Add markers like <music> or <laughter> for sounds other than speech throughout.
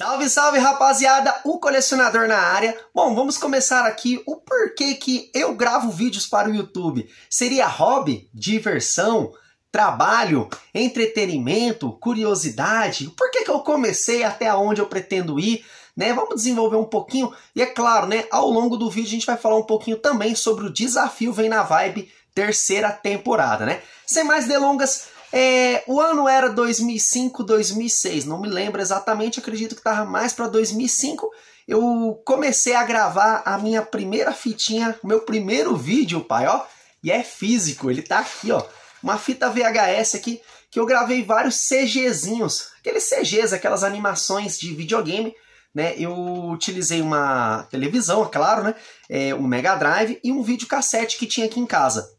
Salve, salve rapaziada, o colecionador na área. Bom, vamos começar aqui o porquê que eu gravo vídeos para o YouTube. Seria hobby, diversão, trabalho, entretenimento, curiosidade? Por que, que eu comecei até onde eu pretendo ir? Né? Vamos desenvolver um pouquinho e é claro, né, ao longo do vídeo a gente vai falar um pouquinho também sobre o desafio Vem na Vibe terceira temporada, né? Sem mais delongas, é, o ano era 2005, 2006, não me lembro exatamente, acredito que estava mais para 2005. Eu comecei a gravar a minha primeira fitinha, meu primeiro vídeo, pai, ó. E é físico, ele tá aqui, ó. Uma fita VHS aqui que eu gravei vários CGzinhos, aqueles CGs, aquelas animações de videogame, né? Eu utilizei uma televisão, é claro, né? É, um Mega Drive e um videocassete que tinha aqui em casa.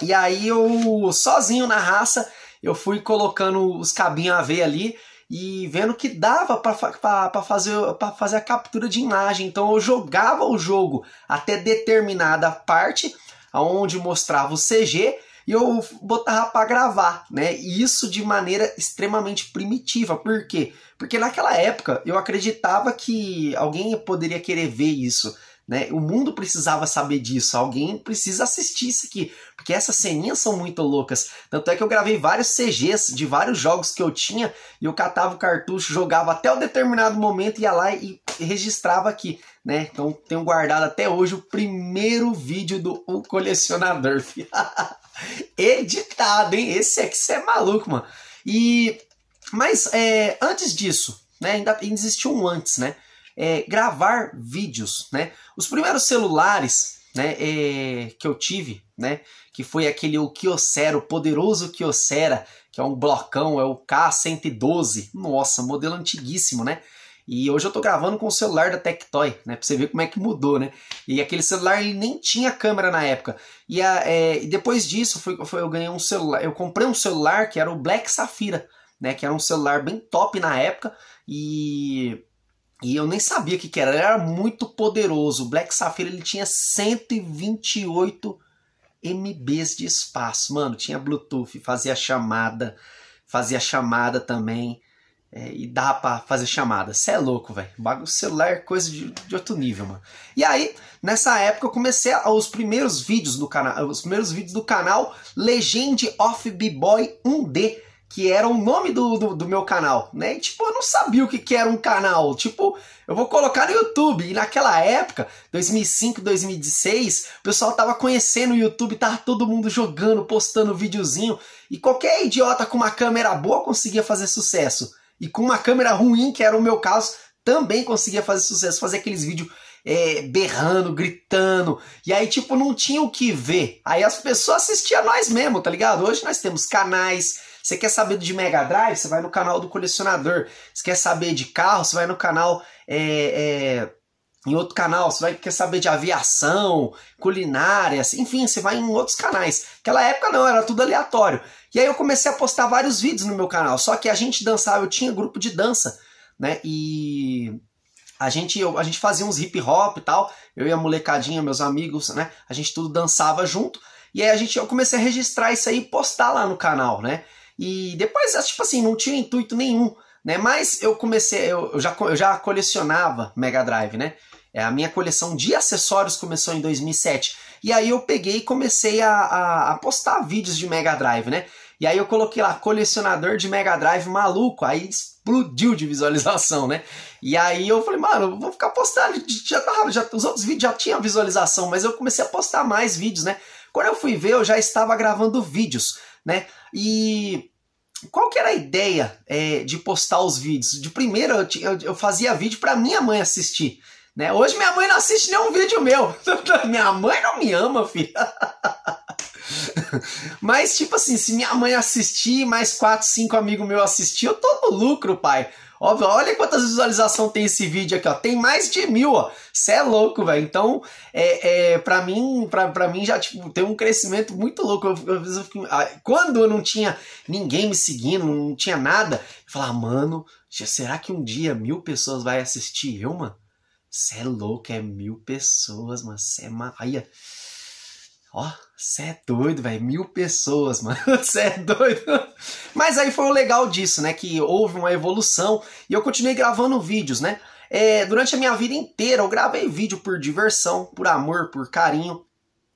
E aí eu sozinho na raça eu fui colocando os cabinhos a ver ali e vendo que dava para fazer, pra fazer a captura de imagem. Então eu jogava o jogo até determinada parte, aonde mostrava o CG, e eu botava para gravar, né? E isso de maneira extremamente primitiva. Por quê? Porque naquela época eu acreditava que alguém poderia querer ver isso. Né? O mundo precisava saber disso, alguém precisa assistir isso aqui, porque essas ceninhas são muito loucas. Tanto é que eu gravei vários CGs de vários jogos que eu tinha e eu catava o cartucho, jogava até um determinado momento, ia lá e registrava aqui. Né? Então tenho guardado até hoje o primeiro vídeo do O Colecionador. <laughs> Editado, hein? Esse aqui você é maluco, mano. E. Mas é, antes disso, né? Ainda, ainda existiu um antes, né? é, gravar vídeos, né? Os primeiros celulares, né, é, que eu tive, né, que foi aquele o Kyocera, o poderoso Kyocera, que é um blocão, é o K112. Nossa, modelo antiguíssimo, né? E hoje eu tô gravando com o celular da Tectoy, né? Pra você ver como é que mudou, né? E aquele celular ele nem tinha câmera na época. E, a, é, e depois disso foi, foi, eu ganhei um celular. Eu comprei um celular que era o Black Safira, né? Que era um celular bem top na época. E e eu nem sabia o que, que era. Ele era muito poderoso. O Black Sapphire ele tinha 128 MBs de espaço. Mano, tinha Bluetooth, fazia chamada, fazia chamada também. É, e dá pra fazer chamada. Você é louco, velho. O celular é coisa de, de, outro nível, mano. E aí, nessa época, eu comecei a, os primeiros vídeos do canal. Os primeiros vídeos do canal Legend of B-Boy 1D que era o nome do, do, do, meu canal, né? E, tipo, eu não sabia o que, que era um canal. Tipo, eu vou colocar no YouTube. E naquela época, 2005, 2016, o pessoal tava conhecendo o YouTube, tava todo mundo jogando, postando videozinho. E qualquer idiota com uma câmera boa conseguia fazer sucesso. E com uma câmera ruim, que era o meu caso, também conseguia fazer sucesso, fazer aqueles vídeos é, berrando, gritando. E aí, tipo, não tinha o que ver. Aí as pessoas assistiam a nós mesmo, tá ligado? Hoje nós temos canais você quer saber de Mega Drive? Você vai no canal do colecionador. Você quer saber de carro? Você vai no canal. É, é, em outro canal, você vai quer saber de aviação, culinária, assim, enfim, você vai em outros canais. Aquela época não, era tudo aleatório. E aí eu comecei a postar vários vídeos no meu canal, só que a gente dançava, eu tinha grupo de dança, né? E a gente, eu, a gente fazia uns hip hop e tal, eu e a molecadinha, meus amigos, né? A gente tudo dançava junto. E aí a gente, eu comecei a registrar isso aí e postar lá no canal, né? E depois, é, tipo assim, não tinha intuito nenhum, né? Mas eu comecei, eu, eu já, eu já colecionava Mega Drive, né? É, a minha coleção de acessórios começou em 2007. E aí eu peguei e comecei a, a, a postar vídeos de Mega Drive, né? E aí eu coloquei lá, colecionador de Mega Drive maluco, aí explodiu de visualização, né? E aí eu falei, mano, vou ficar postando, já tava, tá, já, os outros vídeos já tinham visualização, mas eu comecei a postar mais vídeos, né? Quando eu fui ver, eu já estava gravando vídeos né? E qual que era a ideia é, de postar os vídeos? De primeiro eu, eu, eu fazia vídeo para minha mãe assistir. Né? Hoje minha mãe não assiste nenhum vídeo meu. <laughs> minha mãe não me ama, filha. <laughs> Mas, tipo assim, se minha mãe assistir, mais quatro, cinco amigos meus assistir, eu tô no lucro, pai. Óbvio, olha quantas visualizações tem esse vídeo aqui, ó. Tem mais de mil, ó. Você é louco, velho. Então, é, é, pra mim, pra, pra mim já tipo, tem um crescimento muito louco. Eu, eu, eu, ah, quando eu não tinha ninguém me seguindo, não tinha nada, eu falava, ah, mano, será que um dia mil pessoas vai assistir eu, mano? Você é louco, é mil pessoas, mano. Você é maia. Ó, você é doido, velho. Mil pessoas, <laughs> mano. Você é doido. Mas aí foi o legal disso, né? Que houve uma evolução e eu continuei gravando vídeos, né? É, durante a minha vida inteira eu gravei vídeo por diversão, por amor, por carinho.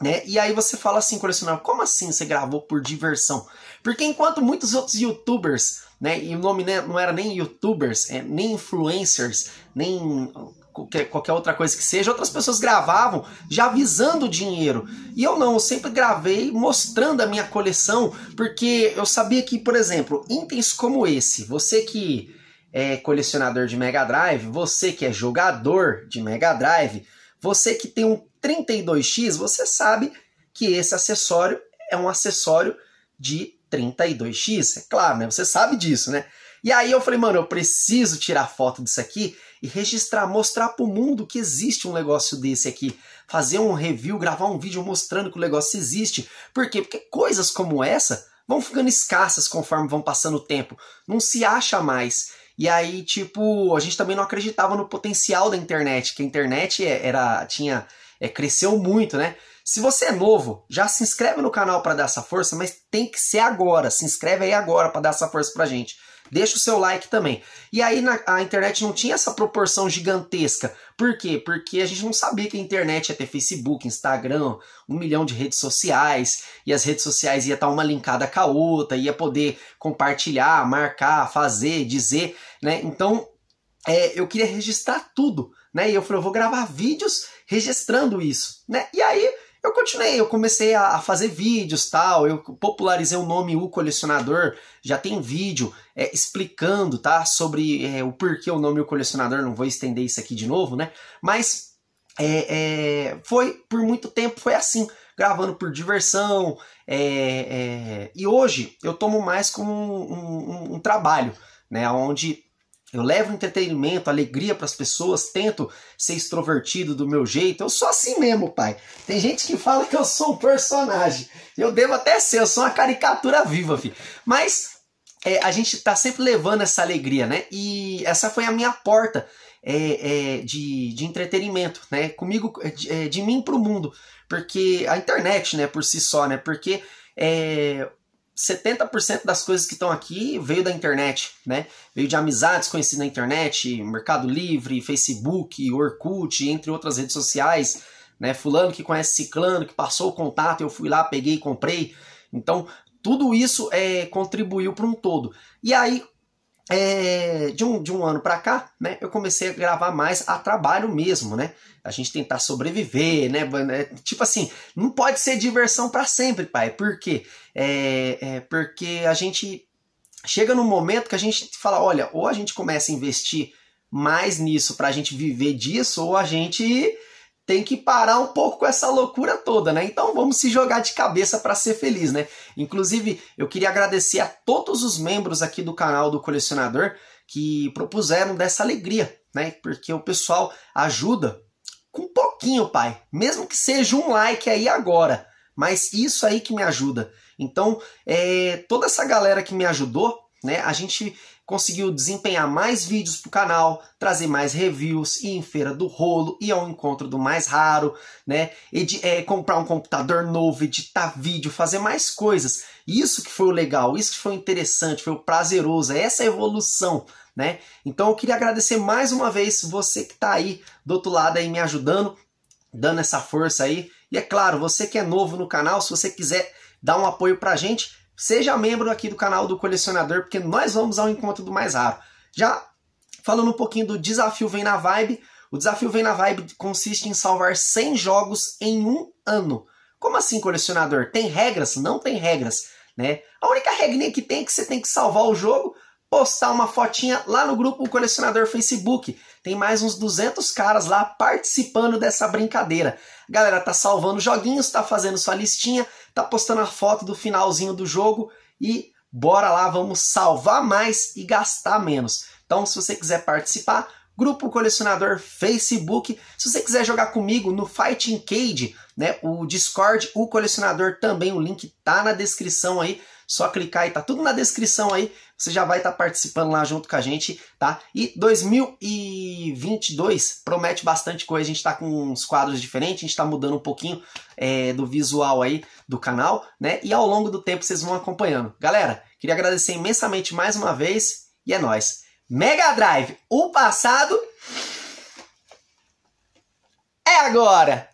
Né? E aí você fala assim, colecionador, como assim você gravou por diversão? Porque enquanto muitos outros youtubers, né, e o nome né, não era nem youtubers, é, nem influencers, nem qualquer, qualquer outra coisa que seja, outras pessoas gravavam já avisando o dinheiro. E eu não, eu sempre gravei mostrando a minha coleção, porque eu sabia que, por exemplo, itens como esse, você que é colecionador de Mega Drive, você que é jogador de Mega Drive, você que tem um 32X, você sabe que esse acessório é um acessório de 32x, é claro, né? Você sabe disso, né? E aí eu falei, mano, eu preciso tirar foto disso aqui e registrar, mostrar pro mundo que existe um negócio desse aqui. Fazer um review, gravar um vídeo mostrando que o negócio existe. Por quê? Porque coisas como essa vão ficando escassas conforme vão passando o tempo. Não se acha mais. E aí, tipo, a gente também não acreditava no potencial da internet, que a internet é, era tinha é, cresceu muito, né? Se você é novo, já se inscreve no canal para dar essa força, mas tem que ser agora. Se inscreve aí agora para dar essa força pra gente. Deixa o seu like também. E aí na, a internet não tinha essa proporção gigantesca. Por quê? Porque a gente não sabia que a internet ia ter Facebook, Instagram, um milhão de redes sociais, e as redes sociais ia estar tá uma linkada com a outra, ia poder compartilhar, marcar, fazer, dizer, né? Então, é, eu queria registrar tudo, né? E eu falei, eu vou gravar vídeos registrando isso, né? E aí eu continuei, eu comecei a, fazer vídeos tal, eu popularizei o nome O Colecionador, já tem vídeo é, explicando, tá, sobre é, o porquê o nome O Colecionador, não vou estender isso aqui de novo, né, mas é, é foi, por muito tempo foi assim, gravando por diversão, é, é, e hoje eu tomo mais como um, um, um trabalho, né, onde eu levo entretenimento, alegria para as pessoas, tento ser extrovertido do meu jeito. Eu sou assim mesmo, pai. Tem gente que fala que eu sou um personagem. Eu devo até ser, eu sou uma caricatura viva, filho. Mas é, a gente está sempre levando essa alegria, né? E essa foi a minha porta é, é, de, de entretenimento, né? Comigo, de, é, de mim para o mundo. Porque a internet, né, por si só, né? Porque é, 70% das coisas que estão aqui veio da internet, né? Veio de amizades conhecidas na internet, Mercado Livre, Facebook, Orkut, entre outras redes sociais, né? Fulano que conhece Ciclano, que passou o contato, eu fui lá, peguei e comprei. Então, tudo isso é, contribuiu para um todo. E aí, é, de, um, de um ano para cá, né, eu comecei a gravar mais a trabalho mesmo, né? A gente tentar sobreviver, né? né? Tipo assim, não pode ser diversão para sempre, pai. Por quê? É, é, porque a gente chega num momento que a gente fala, olha, ou a gente começa a investir mais nisso para a gente viver disso, ou a gente tem que parar um pouco com essa loucura toda, né? Então vamos se jogar de cabeça para ser feliz, né? Inclusive, eu queria agradecer a todos os membros aqui do canal do Colecionador que propuseram dessa alegria, né? Porque o pessoal ajuda com pouquinho, pai. Mesmo que seja um like aí agora, mas isso aí que me ajuda. Então, é, toda essa galera que me ajudou, né? A gente conseguiu desempenhar mais vídeos para o canal, trazer mais reviews, ir em feira do rolo, ir ao encontro do mais raro, né? E é, comprar um computador novo, editar vídeo, fazer mais coisas. Isso que foi o legal, isso que foi interessante, foi o prazeroso, é essa evolução, né? Então eu queria agradecer mais uma vez você que está aí do outro lado aí me ajudando, dando essa força aí. E é claro, você que é novo no canal, se você quiser dar um apoio a gente, seja membro aqui do canal do Colecionador, porque nós vamos ao encontro do mais raro. Já falando um pouquinho do Desafio Vem na Vibe, o Desafio Vem na Vibe consiste em salvar 100 jogos em um ano. Como assim, colecionador? Tem regras? Não tem regras, né? A única regrinha que tem é que você tem que salvar o jogo postar uma fotinha lá no grupo Colecionador Facebook. Tem mais uns 200 caras lá participando dessa brincadeira. A galera tá salvando joguinhos, tá fazendo sua listinha, tá postando a foto do finalzinho do jogo e bora lá, vamos salvar mais e gastar menos. Então, se você quiser participar, Grupo Colecionador Facebook. Se você quiser jogar comigo no Fighting Cage, né, o Discord, o colecionador também, o link tá na descrição aí. Só clicar e tá tudo na descrição aí. Você já vai estar tá participando lá junto com a gente, tá? E 2022 promete bastante coisa. A gente tá com uns quadros diferentes, a gente tá mudando um pouquinho é, do visual aí do canal, né? E ao longo do tempo vocês vão acompanhando. Galera, queria agradecer imensamente mais uma vez e é nós. Mega Drive, o passado é agora!